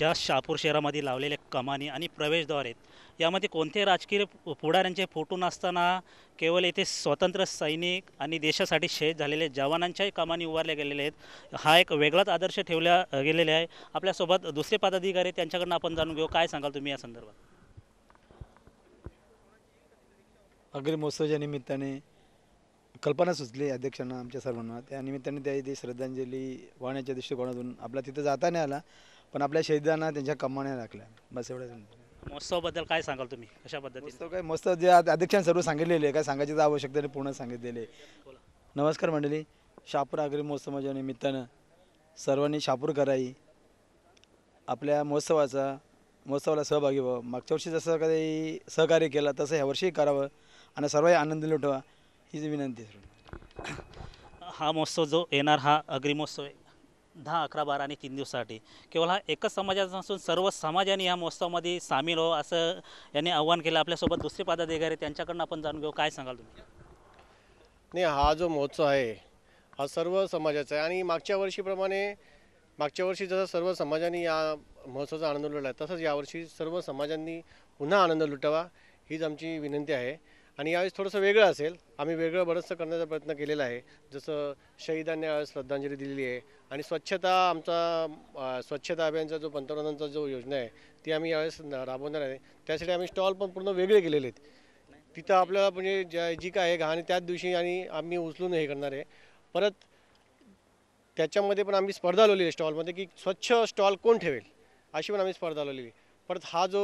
ज्या शहापूर शहरामध्ये लावलेल्या कमानी आणि प्रवेशद्वार आहेत यामध्ये कोणते राजकीय पुढाऱ्यांचे फोटो नसताना केवळ येथे स्वतंत्र सैनिक आणि देशासाठी शहीद झालेले जवानांच्याही कमानी उभारल्या गेलेल्या आहेत हा एक वेगळाच आदर्श ठेवला गेलेला आहे आपल्यासोबत दुसरे पदाधिकारी त्यांच्याकडनं आपण जाणून घेऊ काय सांगाल तुम्ही या संदर्भात अग्री निमित्ताने कल्पना सुचली अध्यक्षांना आमच्या सर्वांना त्या निमित्ताने त्या इथे श्रद्धांजली वाहण्याच्या दृष्टिकोनातून आपला तिथं जाता नाही आला पण आपल्या शहीदांना त्यांच्या कमाने राखल्या बस एवढंच महोत्सवाबद्दल काय सांगाल तुम्ही कशा पद्धतीने मस्त काय मस्त जे अध्यक्षान अध्यक्षांनी सर्व सांगितलेले आहे, काय सांगायची तर आवश्यकता नाही, पूर्ण सांगितलेले आहे. नमस्कार मंडळी शापूर आगरी महोत्सवाच्या निमित्तानं सर्वांनी शापूर कराई आपल्या महोत्सवाचा महोत्सवाला सहभागी व्हावं मागच्या वर्षी जसं काही सहकार्य केलं तसं यावर्षी करावं आणि सर्वही आनंद लुटवा हीच विनंती हा महोत्सव जो येणार हा अग्रिमहोत्सव आहे दहा अकरा बारा आणि तीन दिवसासाठी केवळ हा एकच समाजाचा नसून सर्व समाजाने या महोत्सवामध्ये सामील हो असं यांनी आव्हान केलं आपल्यासोबत दुसरे पदाधिकारी त्यांच्याकडनं आपण जाणून घेऊ काय सांगाल तुम्ही नाही हा जो महोत्सव आहे हा सर्व समाजाचा आहे आणि मागच्या वर्षीप्रमाणे मागच्या वर्षी जसं सर्व समाजाने या महोत्सवाचा आनंद लुटला तसंच यावर्षी सर्व समाजांनी पुन्हा आनंद लुटावा हीच आमची विनंती आहे आणि यावेळेस थोडंसं वेगळं असेल आम्ही वेगळं बरंचसं करण्याचा प्रयत्न केलेला आहे जसं शहीदांना श्रद्धांजली दिलेली आहे आणि स्वच्छता आमचा स्वच्छता अभियानचा जो पंतप्रधानांचा जो योजना आहे ती आम्ही यावेळेस राबवणार आहे त्यासाठी आम्ही स्टॉल पण पूर्ण वेगळे केलेले आहेत तिथं आपल्याला म्हणजे ज्या जी काय आहे घाण त्याच दिवशी आणि आम्ही उचलून हे करणार आहे परत त्याच्यामध्ये पण आम्ही स्पर्धा लावलेली आहे स्टॉलमध्ये की स्वच्छ स्टॉल कोण ठेवेल अशी पण आम्ही स्पर्धा लावलेली परत हा जो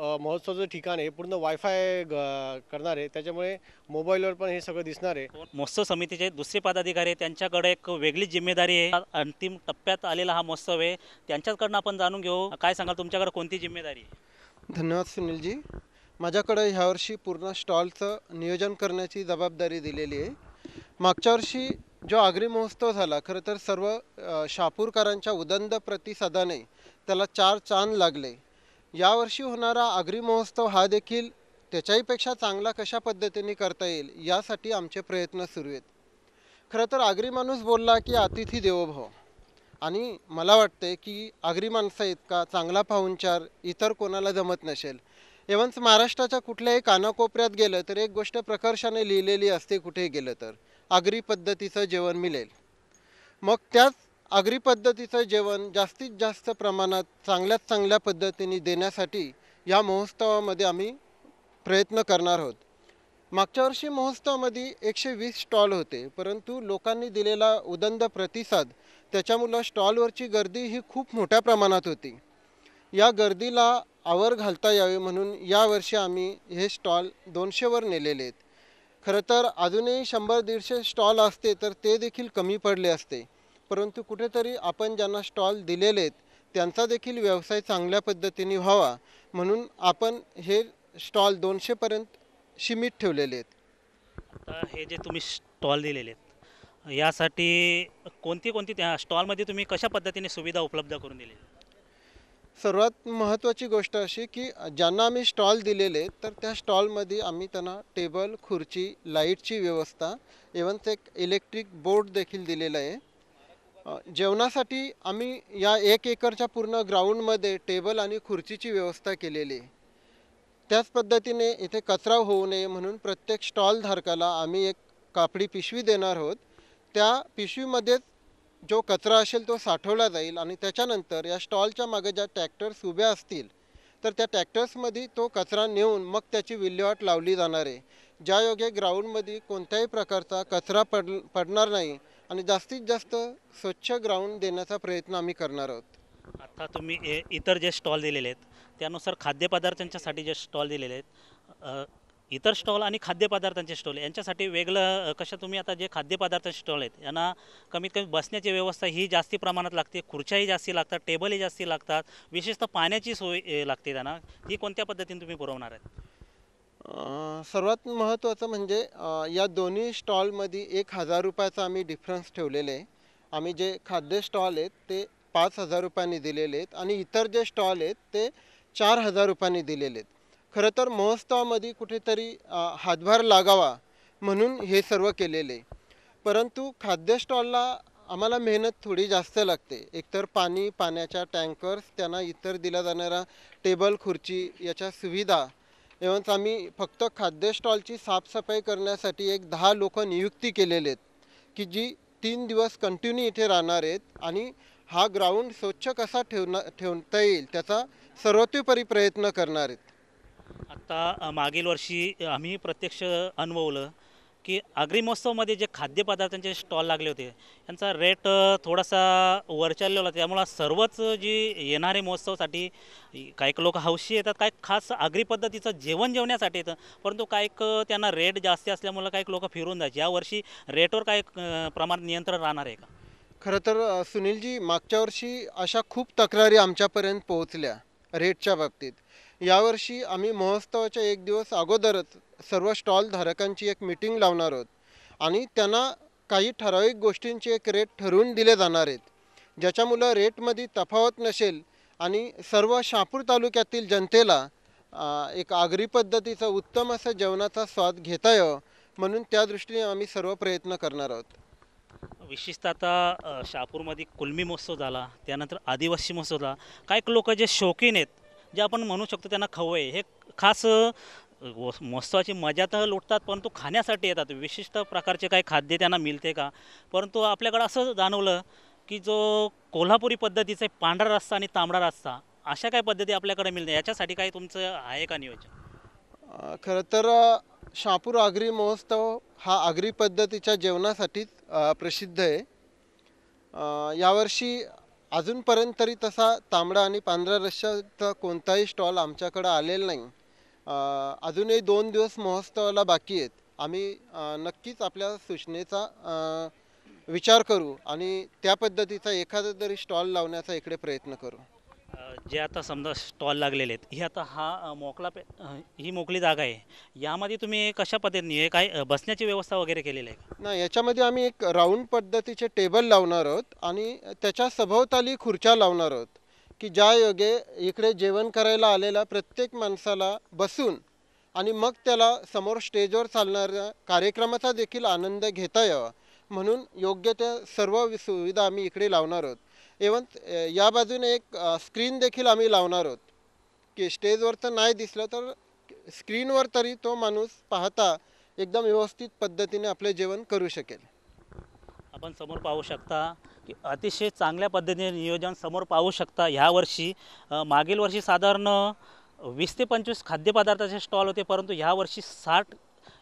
महोत्सवाचं ठिकाण आहे पूर्ण वायफाय करणार आहे त्याच्यामुळे मोबाईलवर पण हे सगळं दिसणार आहे महोत्सव समितीचे दुसरे पदाधिकारी त्यांच्याकडे एक वेगळी जिम्मेदारी आहे अंतिम टप्प्यात आलेला हा महोत्सव आहे त्यांच्याकडनं आपण जाणून घेऊ काय सांगाल तुमच्याकडे कोणती जिम्मेदारी धन्यवाद सुनीलजी माझ्याकडे ह्यावर्षी पूर्ण स्टॉलचं नियोजन करण्याची जबाबदारी दिलेली आहे मागच्या वर्षी जो आगरी महोत्सव झाला खरं तर सर्व शापूरकरांच्या उदंड प्रतिसादाने त्याला चार चांद लागले यावर्षी होणारा आगरी महोत्सव हा देखील त्याच्याहीपेक्षा चांगला कशा पद्धतीने करता येईल यासाठी आमचे प्रयत्न सुरू आहेत खरं तर आगरी माणूस बोलला की अतिथी देवोभव आणि मला वाटते की आगरी माणसा इतका चांगला पाहुणचार इतर कोणाला जमत नसेल एव्हन्स महाराष्ट्राच्या कुठल्याही कानाकोपऱ्यात गेलं तर एक गोष्ट प्रकर्षाने लिहिलेली असते कुठेही गेलं तर आगरी पद्धतीचं जेवण मिळेल मग त्याच आगरी पद्धतीचं जेवण जास्तीत जास्त प्रमाणात चांगल्यात चांगल्या पद्धतीने देण्यासाठी या महोत्सवामध्ये आम्ही प्रयत्न करणार आहोत मागच्या वर्षी महोत्सवामध्ये एकशे वीस स्टॉल होते परंतु लोकांनी दिलेला उदंड प्रतिसाद त्याच्यामुळं स्टॉलवरची गर्दी ही खूप मोठ्या प्रमाणात होती या गर्दीला आवर घालता यावे म्हणून यावर्षी आम्ही हे स्टॉल दोनशेवर नेलेले आहेत खरं तर अजूनही शंभर दीडशे स्टॉल असते तर ते देखील कमी पडले असते परंतु कुठेतरी आपण ज्यांना स्टॉल दिलेले आहेत त्यांचा देखील व्यवसाय चांगल्या पद्धतीने व्हावा म्हणून आपण हे स्टॉल दोनशेपर्यंत सीमित ठेवलेले आहेत आता हे जे तुम्ही स्टॉल दिलेले आहेत यासाठी कोणती कोणती त्या स्टॉलमध्ये तुम्ही कशा पद्धतीने सुविधा उपलब्ध करून दिली सर्वात महत्त्वाची गोष्ट अशी की ज्यांना आम्ही स्टॉल दिलेले तर त्या स्टॉलमध्ये आम्ही त्यांना टेबल खुर्ची लाईटची व्यवस्था इव्हन्स एक इलेक्ट्रिक बोर्ड देखील दिलेला आहे जेवणासाठी आम्ही या एक एकरच्या पूर्ण ग्राउंडमध्ये टेबल आणि खुर्चीची व्यवस्था केलेली आहे त्याच पद्धतीने इथे कचरा होऊ नये म्हणून प्रत्येक स्टॉलधारकाला आम्ही एक कापडी पिशवी देणार आहोत त्या पिशवीमध्येच जो कचरा असेल तो साठवला जाईल आणि त्याच्यानंतर या स्टॉलच्या मागे ज्या टॅक्टर्स उभ्या असतील तर त्या टॅक्टर्समध्ये तो कचरा नेऊन मग त्याची विल्हेवाट लावली जाणार आहे ज्यायोगे ग्राउंडमध्ये कोणत्याही प्रकारचा कचरा पड पडणार नाही आणि जास्तीत जास्त स्वच्छ ग्राउंड देण्याचा प्रयत्न आम्ही करणार आहोत आता तुम्ही ए- इतर जे स्टॉल दिलेले आहेत त्यानुसार खाद्यपदार्थांच्यासाठी जे स्टॉल दिलेले आहेत इतर स्टॉल आणि खाद्यपदार्थांचे स्टॉल यांच्यासाठी वेगळं कशा तुम्ही आता जे खाद्यपदार्थांचे स्टॉल आहेत यांना कमीत कमी बसण्याची व्यवस्था ही जास्ती प्रमाणात लागते खुर्च्याही जास्ती लागतात टेबलही जास्ती लागतात विशेषतः पाण्याची सोय लागते त्यांना ही कोणत्या पद्धतीने तुम्ही पुरवणार आहेत सर्वात महत्त्वाचं म्हणजे या दोन्ही स्टॉलमध्ये एक हजार रुपयाचा आम्ही डिफरन्स ठेवलेले आहे आम्ही जे खाद्य स्टॉल आहेत ते पाच हजार रुपयांनी दिलेले आहेत आणि इतर जे स्टॉल आहेत ते चार हजार रुपयांनी दिलेले आहेत खरं तर महोत्सवामध्ये कुठेतरी हातभार लागावा म्हणून हे सर्व केलेले परंतु खाद्य स्टॉलला आम्हाला मेहनत थोडी जास्त लागते एकतर पाणी पाण्याच्या टँकर्स त्यांना इतर दिल्या जाणारा टेबल खुर्ची याच्या सुविधा एवन्स आम्ही फक्त खाद्य स्टॉलची साफसफाई करण्यासाठी एक दहा लोक नियुक्ती केलेले आहेत की जी तीन दिवस कंटिन्यू इथे राहणार आहेत आणि हा ग्राउंड स्वच्छ कसा ठेवणार ठेवता येईल त्याचा सर्वतोपरी प्रयत्न करणार आहेत आत्ता मागील वर्षी आम्ही प्रत्यक्ष अनुभवलं की आगरी महोत्सवमध्ये जे खाद्यपदार्थांचे स्टॉल लागले होते यांचा रेट थोडासा वरचाललेला त्यामुळं सर्वच जी येणारे महोत्सवसाठी काही लोक हौशी येतात काही खास आगरी पद्धतीचं जेवण जेवण्यासाठी येतं परंतु काही त्यांना रेट जास्त असल्यामुळं काही लोक फिरून जायचे यावर्षी रेटवर काही प्रमाण नियंत्रण राहणार आहे का खरं तर सुनीलजी मागच्या वर्षी अशा खूप तक्रारी आमच्यापर्यंत पोहोचल्या रेटच्या बाबतीत यावर्षी आम्ही महोत्सवाच्या एक दिवस अगोदरच सर्व स्टॉल एक मीटिंग लावणार आहोत आणि त्यांना काही ठराविक गोष्टींचे एक रेट ठरवून दिले जाणार आहेत ज्याच्यामुळं रेटमध्ये तफावत नसेल आणि सर्व शहापूर तालुक्यातील जनतेला एक आगरी पद्धतीचा उत्तम असा जेवणाचा स्वाद घेता यावं म्हणून त्या दृष्टीने आम्ही सर्व प्रयत्न करणार आहोत विशेषतः आता शहापूरमध्ये कुलमी महोत्सव झाला त्यानंतर आदिवासी महोत्सव झाला काही लोक जे शौकीन आहेत जे आपण म्हणू शकतो त्यांना खवं आहे हे खास महोत्सवाची मजा तर लुटतात परंतु खाण्यासाठी येतात विशिष्ट प्रकारचे काही खाद्य त्यांना मिळते का परंतु आपल्याकडं असं जाणवलं की जो कोल्हापुरी पद्धतीचे पांढरा रस्ता आणि तांबडा रस्ता अशा काही पद्धती आपल्याकडे मिळते याच्यासाठी काही तुमचं आहे का नियोजन खरं तर शापूर आगरी महोत्सव हा आगरी पद्धतीच्या जेवणासाठीच प्रसिद्ध आहे यावर्षी अजूनपर्यंत तरी तसा तांबडा आणि पांढरा रस्त्याचा कोणताही स्टॉल आमच्याकडं आलेला नाही अजूनही दोन दिवस महोत्सवाला बाकी आहेत आम्ही नक्कीच आपल्या सूचनेचा विचार करू आणि त्या पद्धतीचा एखादा तरी स्टॉल लावण्याचा इकडे प्रयत्न करू जे आता समजा स्टॉल लागलेले आहेत ही आता हा मोकळा पे ही मोकळी जागा आहे यामध्ये तुम्ही कशा पद्धतीने काय बसण्याची व्यवस्था वगैरे केलेली आहे ना याच्यामध्ये आम्ही एक राऊंड पद्धतीचे टेबल लावणार आहोत आणि त्याच्या सभोवताली खुर्च्या लावणार आहोत की ज्या योगे इकडे जेवण करायला आलेल्या प्रत्येक माणसाला बसून आणि मग त्याला समोर स्टेजवर चालणाऱ्या कार्यक्रमाचा देखील आनंद घेता यावा म्हणून योग्य त्या सर्व सुविधा आम्ही इकडे लावणार आहोत इवन या बाजूने एक स्क्रीन देखील आम्ही लावणार आहोत की स्टेजवर तर नाही दिसलं तर स्क्रीनवर तरी तो माणूस पाहता एकदम व्यवस्थित पद्धतीने आपले जेवण करू शकेल आपण समोर पाहू शकता की अतिशय चांगल्या पद्धतीने नियोजन समोर पाहू शकता ह्यावर्षी मागील वर्षी साधारण वीस ते पंचवीस खाद्यपदार्थाचे स्टॉल होते परंतु ह्यावर्षी साठ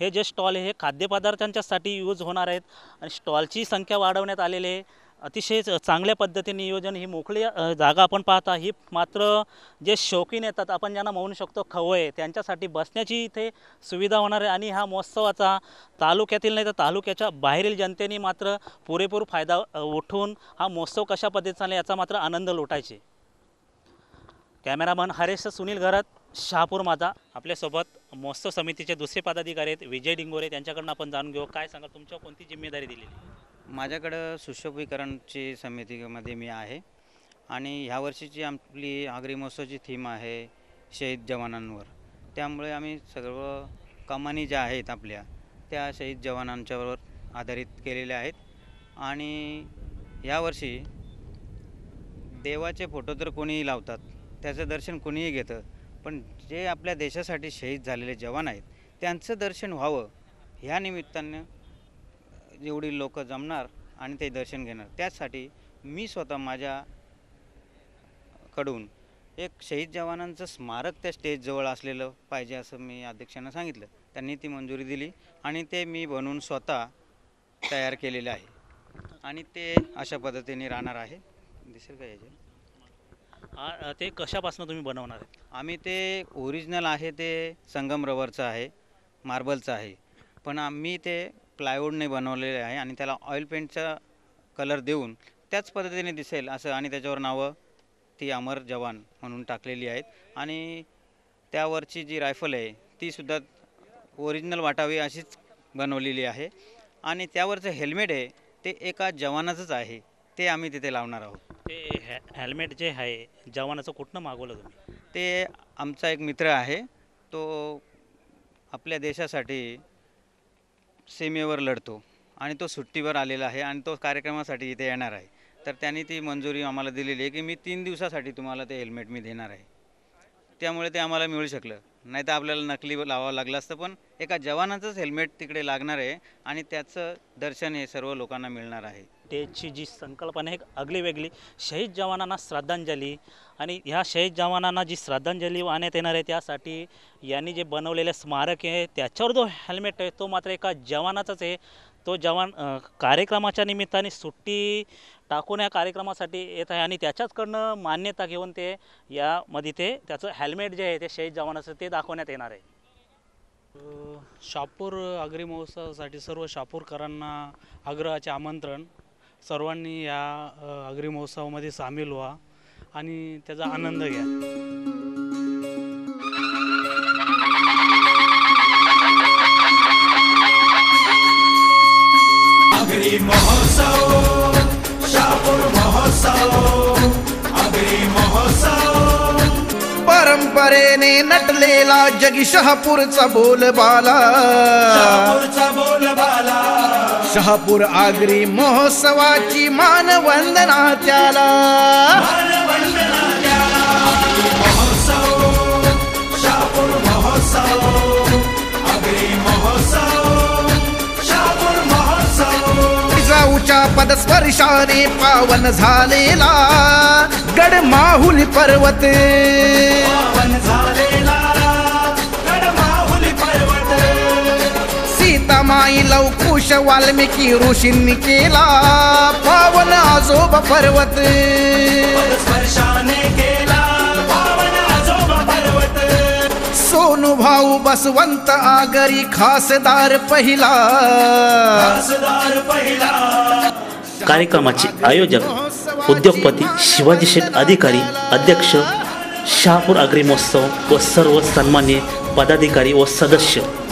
हे जे स्टॉल हे खाद्यपदार्थांच्यासाठी यूज होणार आहेत आणि स्टॉलची संख्या वाढवण्यात आलेली आहे अतिशय चांगल्या पद्धतीने नियोजन ही मोकळी जागा आपण पाहता ही मात्र जे शौकीन येतात आपण ज्यांना म्हणू शकतो खवय त्यांच्यासाठी बसण्याची इथे सुविधा होणार आहे आणि हा महोत्सवाचा तालुक्यातील नाही तर तालुक्याच्या बाहेरील जनतेने मात्र पुरेपूर फायदा उठून हा महोत्सव कशा पद्धतीचा चालला याचा मात्र आनंद लुटायचे कॅमेरामन हरेश सुनील घरात शहापूर माझा आपल्यासोबत महोत्सव समितीचे दुसरे पदाधिकारी आहेत विजय डिंगोरे त्यांच्याकडून आपण जाणून घेऊ काय सांगा तुमच्या कोणती जिम्मेदारी दिलेली माझ्याकडं सुशोभीकरणची समितीमध्ये मी आहे आणि ह्या वर्षीची आपली आगरी महोत्सवची थीम आहे शहीद जवानांवर त्यामुळे आम्ही सर्व कमानी ज्या आहेत आपल्या त्या शहीद जवानांच्यावर आधारित केलेल्या आहेत आणि यावर्षी देवाचे फोटो तर कोणीही लावतात त्याचं दर्शन कोणीही घेतं पण जे आपल्या देशासाठी शहीद झालेले जवान आहेत त्यांचं दर्शन व्हावं ह्या निमित्तानं जेवढी लोक जमणार आणि ते दर्शन घेणार त्याचसाठी मी स्वतः माझ्याकडून एक शहीद जवानांचं स्मारक त्या स्टेजजवळ असलेलं पाहिजे असं मी अध्यक्षांना सांगितलं त्यांनी ती मंजुरी दिली आणि ते मी बनवून स्वतः तयार केलेले आहे आणि ते अशा पद्धतीने राहणार आहे दिसेल का याचे ते कशापासून तुम्ही बनवणार आहे आम्ही ते ओरिजिनल आहे ते संगम रवरचं आहे मार्बलचं आहे पण आम्ही ते प्लायवूडने बनवलेले आहे आणि त्याला ऑइल पेंटचा कलर देऊन त्याच पद्धतीने दिसेल असं आणि त्याच्यावर नावं ती अमर जवान म्हणून टाकलेली आहेत आणि त्यावरची जी रायफल आहे तीसुद्धा ओरिजिनल वाटावी अशीच बनवलेली आहे आणि त्यावरचं हेल्मेट आहे ते एका जवानाचंच आहे ते आम्ही तिथे लावणार आहोत ते हे हेल्मेट जे आहे जवानाचं कुठनं मागवलं तुम्ही ते आमचा एक मित्र आहे तो आपल्या देशासाठी सीमेवर लढतो आणि तो सुट्टीवर आलेला आहे आणि तो कार्यक्रमासाठी इथे येणार आहे तर त्यांनी ती मंजुरी आम्हाला दिलेली आहे की मी तीन दिवसासाठी तुम्हाला ते हेल्मेट मी देणार आहे त्यामुळे ते आम्हाला मिळू शकलं नाही तर आपल्याला नकली लावावं लागलं असतं पण एका जवानाचंच हेल्मेट तिकडे लागणार आहे आणि त्याचं दर्शन हे सर्व लोकांना मिळणार आहे त्याची जी संकल्पना एक अगली वेगळी शहीद जवानांना श्रद्धांजली आणि ह्या शहीद जवानांना जी श्रद्धांजली वाहण्यात येणार आहे त्यासाठी यांनी जे बनवलेले स्मारक आहे त्याच्यावर जो हेल्मेट आहे तो मात्र एका जवानाचाच आहे तो जवान कार्यक्रमाच्या निमित्ताने सुट्टी टाकून या कार्यक्रमासाठी येत आहे आणि त्याच्याचकडनं मान्यता घेऊन ते यामध्ये ते त्याचं हेल्मेट जे आहे ते शहीद जवानाचं ते दाखवण्यात येणार आहे शापूर अग्री महोत्सवासाठी सर्व शापूरकरांना आग्रहाचे आमंत्रण सर्वांनी या अग्री महोत्सवामध्ये सामील व्हा आणि त्याचा आनंद घ्या अग्री महोत्सव शापूर महोत्सव अग्री महोत्सव परंपरेने नटलेला जगी शहापूरचा बोलबाला शहापूरचा बोलबाला शहापूर आगरी महोत्सवाची मानवंदना त्याला पद पदस्पर्शाने पावन झालेला गड माहुली पर्वत पावन झालेला पर्वत सीतामाई लवकुश वाल्मिकी ऋषींनी केला पावन आजोब पर्वत स्पर्शाने केला सोनू भाऊ बसवंत आगरी खासदार पहिला पहिला कार्यक्रमाचे आयोजक उद्योगपती शिवाजी शेठ अधिकारी अध्यक्ष शहापूर अग्रिमोत्सव व सर्व सन्मान्य पदाधिकारी व सदस्य